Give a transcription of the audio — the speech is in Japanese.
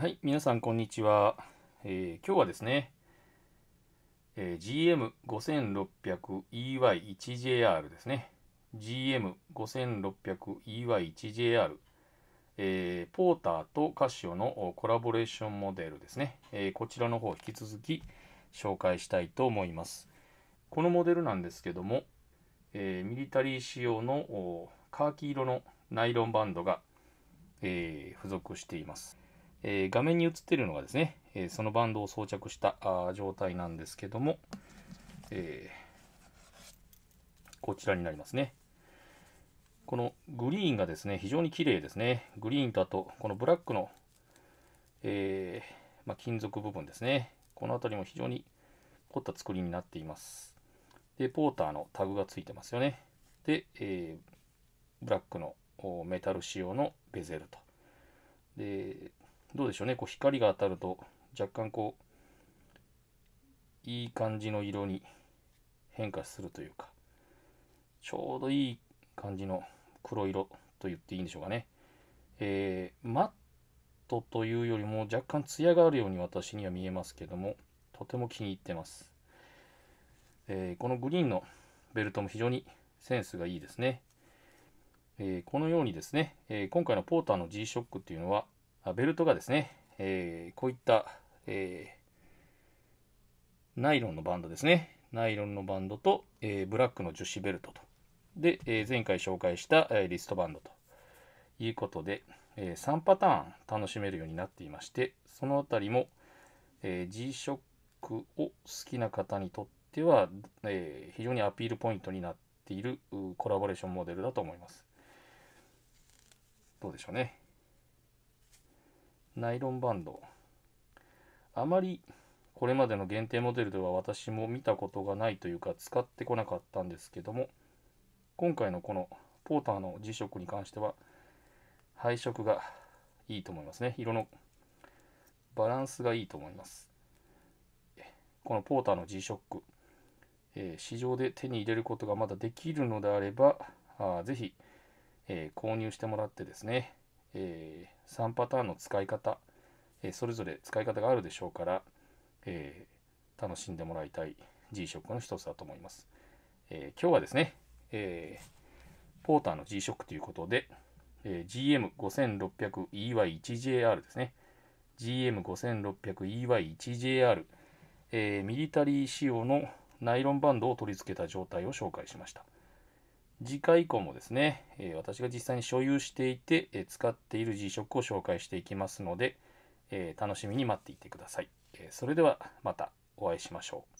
はい、皆さんこんにちは。えー、今日はですね、えー、GM5600EY1JR ですね。GM5600EY1JR、えー、ポーターとカシオのコラボレーションモデルですね。えこちらの方引き続き紹介したいと思います。このモデルなんですけども、えミリタリー仕様のカーキ色のナイロンバンドが、え付属しています。えー、画面に映っているのがですね、えー、そのバンドを装着したあ状態なんですけども、えー、こちらになりますね。このグリーンがですね、非常に綺麗ですね。グリーンとあと、このブラックの、えまあ、金属部分ですね。この辺りも非常に凝った作りになっています。で、ポーターのタグがついてますよね。で、えブラックのメタル仕様のベゼルと。で、どうでしょうね、こう光が当たると若干こう、いい感じの色に変化するというか、ちょうどいい感じの黒色と言っていいんでしょうかね。えー、マットというよりも若干ツヤがあるように私には見えますけども、とても気に入ってます。えー、このグリーンのベルトも非常にセンスがいいですね。えー、このようにですね、え今回のポーターの G-SHOCK っていうのは、ベルトがですね、えー、こういった、えー、ナイロンのバンドですね。ナイロンのバンドと、えー、ブラックの樹脂ベルトと。で、え前回紹介した、えリストバンドということで、え3パターン楽しめるようになっていまして、そのあたりも、え G-SHOCK を好きな方にとっては、え非常にアピールポイントになっているコラボレーションモデルだと思います。どうでしょうね。ナイロンバンドあまりこれまでの限定モデルでは私も見たことがないというか使ってこなかったんですけども今回のこのポーターの G 色に関しては配色がいいと思いますね色のバランスがいいと思いますこのポーターの G ショック、えー、市場で手に入れることがまだできるのであれば、あぜひ、えー、購入してもらってですね、えー、3パターンの使い方、えー、それぞれ使い方があるでしょうから、えー、楽しんでもらいたい G ショックの一つだと思います。え今日はですね、えポーターの G ショックということで、え GM5600EY1JR ですね。GM5600EY1JR、えミリタリー仕様のナイロンバンドを取り付けた状態を紹介しました。次回以降もですね、え私が実際に所有していて、え使っている G シを紹介していきますので、え楽しみに待っていてください。えそれではまたお会いしましょう。